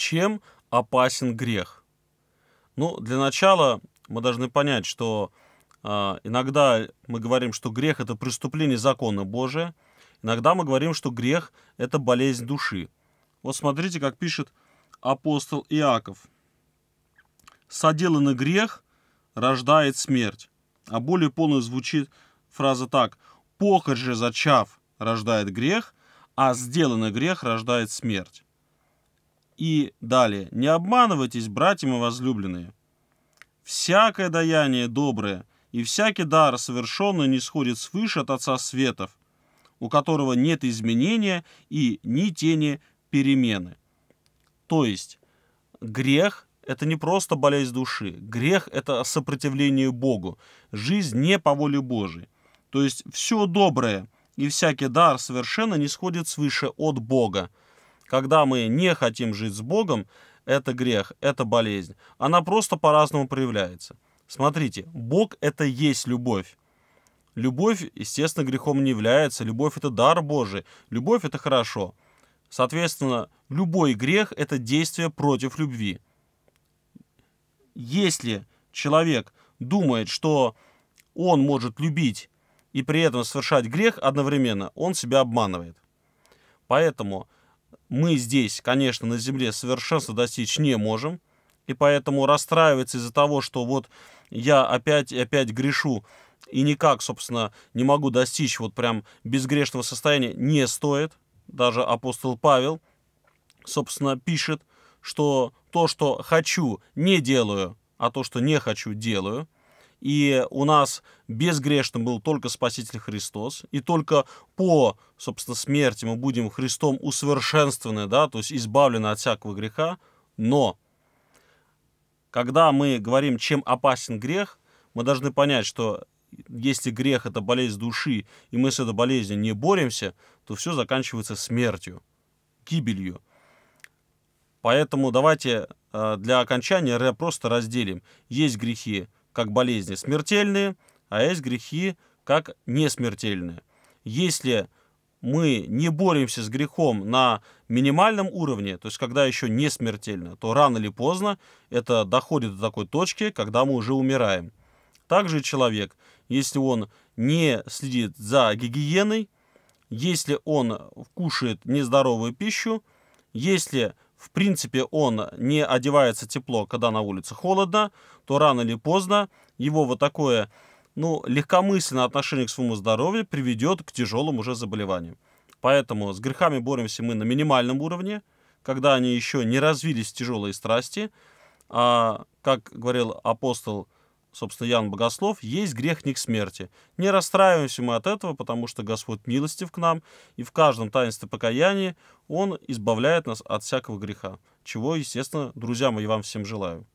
чем опасен грех? Ну, для начала мы должны понять, что э, иногда мы говорим, что грех это преступление закона Божия, иногда мы говорим, что грех это болезнь души. Вот смотрите, как пишет апостол Иаков. Соделанный грех рождает смерть. А более полно звучит фраза так. Похоть же зачав рождает грех, а сделанный грех рождает смерть и далее. «Не обманывайтесь, братья мои возлюбленные. Всякое даяние доброе и всякий дар совершенный не сходит свыше от Отца Светов, у которого нет изменения и ни тени перемены». То есть грех – это не просто болезнь души. Грех – это сопротивление Богу. Жизнь не по воле Божией. То есть все доброе и всякий дар совершенно не сходит свыше от Бога – когда мы не хотим жить с Богом, это грех, это болезнь. Она просто по-разному проявляется. Смотрите, Бог — это есть любовь. Любовь, естественно, грехом не является. Любовь — это дар Божий. Любовь — это хорошо. Соответственно, любой грех — это действие против любви. Если человек думает, что он может любить и при этом совершать грех одновременно, он себя обманывает. Поэтому мы здесь, конечно, на Земле совершенства достичь не можем, и поэтому расстраиваться из-за того, что вот я опять и опять грешу, и никак, собственно, не могу достичь вот прям безгрешного состояния, не стоит. Даже апостол Павел, собственно, пишет, что то, что хочу, не делаю, а то, что не хочу, делаю – и у нас безгрешным был только Спаситель Христос, и только по, собственно, смерти мы будем Христом усовершенствованы, да, то есть избавлены от всякого греха, но когда мы говорим, чем опасен грех, мы должны понять, что если грех – это болезнь души, и мы с этой болезнью не боремся, то все заканчивается смертью, гибелью. Поэтому давайте э, для окончания просто разделим. Есть грехи – как болезни смертельные, а есть грехи как несмертельные. Если мы не боремся с грехом на минимальном уровне, то есть когда еще не смертельно, то рано или поздно это доходит до такой точки, когда мы уже умираем. Также человек, если он не следит за гигиеной, если он кушает нездоровую пищу, если в принципе, он не одевается тепло, когда на улице холодно, то рано или поздно его вот такое ну, легкомысленное отношение к своему здоровью приведет к тяжелым уже заболеваниям. Поэтому с грехами боремся мы на минимальном уровне, когда они еще не развились в тяжелые страсти. А, как говорил апостол собственно, Ян Богослов, есть грех не к смерти. Не расстраиваемся мы от этого, потому что Господь милостив к нам, и в каждом таинстве покаяния Он избавляет нас от всякого греха, чего, естественно, друзья мои, вам всем желаю.